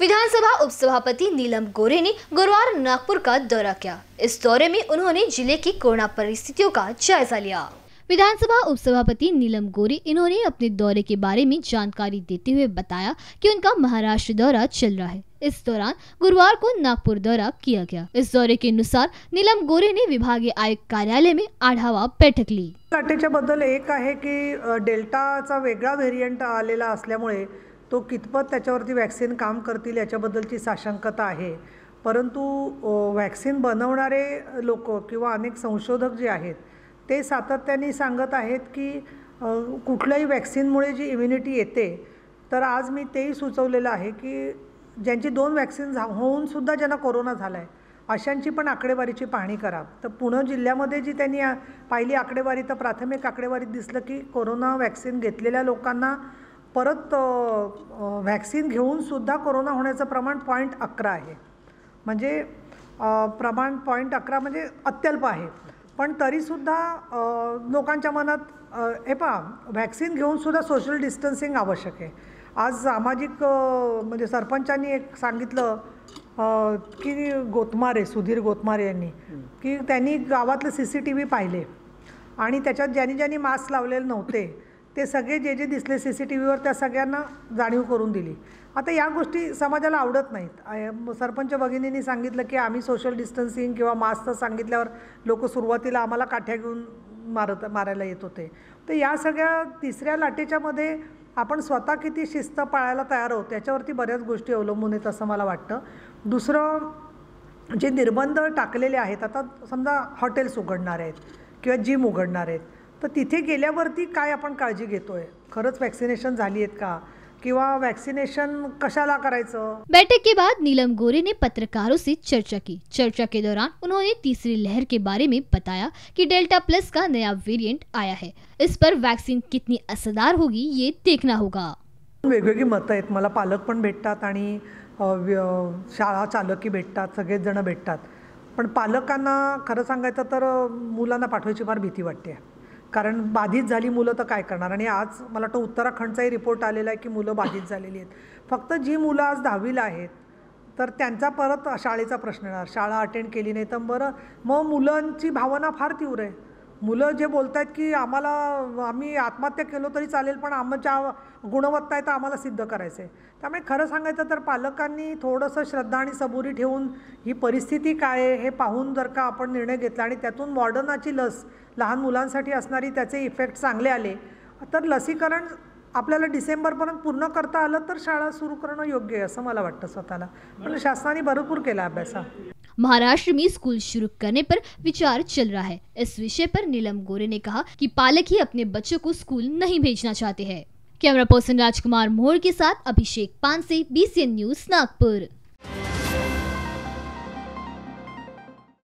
विधानसभा उपसभापति नीलम गोरे ने गुरुवार नागपुर का दौरा किया इस दौरे में उन्होंने जिले की कोरोना परिस्थितियों का जायजा लिया विधानसभा उपसभापति नीलम गोरे इन्होंने अपने दौरे के बारे में जानकारी देते हुए बताया कि उनका महाराष्ट्र दौरा चल रहा है इस दौरान गुरुवार को नागपुर दौरा किया गया इस दौरे के अनुसार नीलम गोरे ने विभागीय आयुक्त कार्यालय में आढावा बैठक ली लाटेच्या बदल एक है की डेल्टा वेगा वेरियंट आ तो कितपत त्याच्यावरती वॅक्सिन काम करतील याच्याबद्दलची साशंकता आहे परंतु वॅक्सिन बनवणारे लोक किंवा अनेक संशोधक जे आहेत ते सातत्याने सांगत आहेत की कुठल्याही वॅक्सिनमुळे जी इम्युनिटी येते तर आज मी तेही सुचवलेलं आहे की ज्यांची दोन वॅक्सिन झा होऊनसुद्धा ज्यांना कोरोना झाला आहे अशांची पण आकडेवारीची पाहणी करा तर पुणे जिल्ह्यामध्ये जी त्यांनी पाहिली आकडेवारी तर प्राथमिक आकडेवारीत दिसलं की कोरोना वॅक्सिन घेतलेल्या लोकांना परत व्हॅक्सिन घेऊनसुद्धा कोरोना होण्याचं प्रमाण पॉईंट अकरा आहे म्हणजे प्रमाण पॉईंट अकरा म्हणजे अत्यल्प आहे पण तरीसुद्धा लोकांच्या मनात हे पहा व्हॅक्सिन घेऊनसुद्धा सोशल डिस्टन्सिंग आवश्यक आहे आज सामाजिक म्हणजे सरपंचांनी एक सांगितलं की गोतमारे सुधीर गोतमारे यांनी की त्यांनी गावातले सी सी टी व्ही पाहिले आणि त्याच्यात ज्यांनी ज्यांनी मास्क लावलेले नव्हते ते सगळे जे जे दिसले सी सी टी व्हीवर त्या सगळ्यांना जाणीव करून दिली आता या गोष्टी समाजाला आवडत नाहीत सरपंच भगिनींनी सांगितलं की आम्ही सोशल डिस्टन्सिंग किंवा मास्क सांगितल्यावर लोक सुरुवातीला आम्हाला काठ्या घेऊन मारत मारायला येत होते तर या सगळ्या तिसऱ्या लाटेच्यामध्ये आपण स्वतः किती शिस्त पाळायला तयार आहोत त्याच्यावरती बऱ्याच गोष्टी अवलंबून आहेत असं मला वाटतं दुसरं जे निर्बंध टाकलेले आहेत आता समजा हॉटेल्स उघडणार आहेत किंवा जिम उघडणार आहेत तर तिथे गेल्यावरती काय आपण काळजी घेतोय आहे खरंच वॅक्सिनेशन झाली आहेत का किंवा वैक्सीनेशन कशाला करायचं बैठक के बाद नीलम गोरे ने पत्रकारों से चर्चा की चर्चा के दौरान उन्होंने तीसरी लहर के बारे में बताया कि डेल्टा प्लस का नया वेरिएंट आया है इस पर वैक्सीन कितनी असरदार होगी ये देखना होगा वेगवेगळी मतं आहेत मला पालक पण भेटतात आणि शाळा चालकी भेटतात सगळेच जण भेटतात पण पालकांना खरं सांगायचं तर मुलांना पाठवायची फार भीती वाटते कारण बाधित झाली मुलं तर काय करणार आणि आज मला वाटतं उत्तराखंडचाही रिपोर्ट आलेला आहे की मुलं बाधित झालेली आहेत फक्त जी मुलं आज दहावीला आहेत तर त्यांचा परत शाळेचा प्रश्न येणार शाळा अटेंड केली नाही तर बरं मग मुलांची भावना फार तीव्र आहे मुलं जे बोलत आहेत की आम्हाला आम्ही आत्महत्या केलो तरी चालेल पण आमच्या गुणवत्ता आहे तर आम्हाला सिद्ध करायचं आहे त्यामुळे खरं सांगायचं तर पालकांनी थोडंसं श्रद्धा आणि सबुरी ठेवून ही परिस्थिती काय आहे हे पाहून जर का आपण निर्णय घेतला आणि त्यातून मॉडर्नाची लस लहान मुलांसाठी असणारी त्याचे इफेक्ट चांगले आले तर लसीकरण आपल्याला डिसेंबरपर्यंत पूर्ण करता आलं तर शाळा सुरू करणं योग्य आहे असं मला वाटतं स्वतःला पण शासनाने भरपूर केला अभ्यास महाराष्ट्र में स्कूल शुरू करने पर विचार चल रहा है इस विषय पर नीलम गोरे ने कहा कि पालक ही अपने बच्चों को स्कूल नहीं भेजना चाहते हैं कैमरा पर्सन राजकुमार मोहर के साथ अभिषेक पानसे बीसीएन न्यूज नागपुर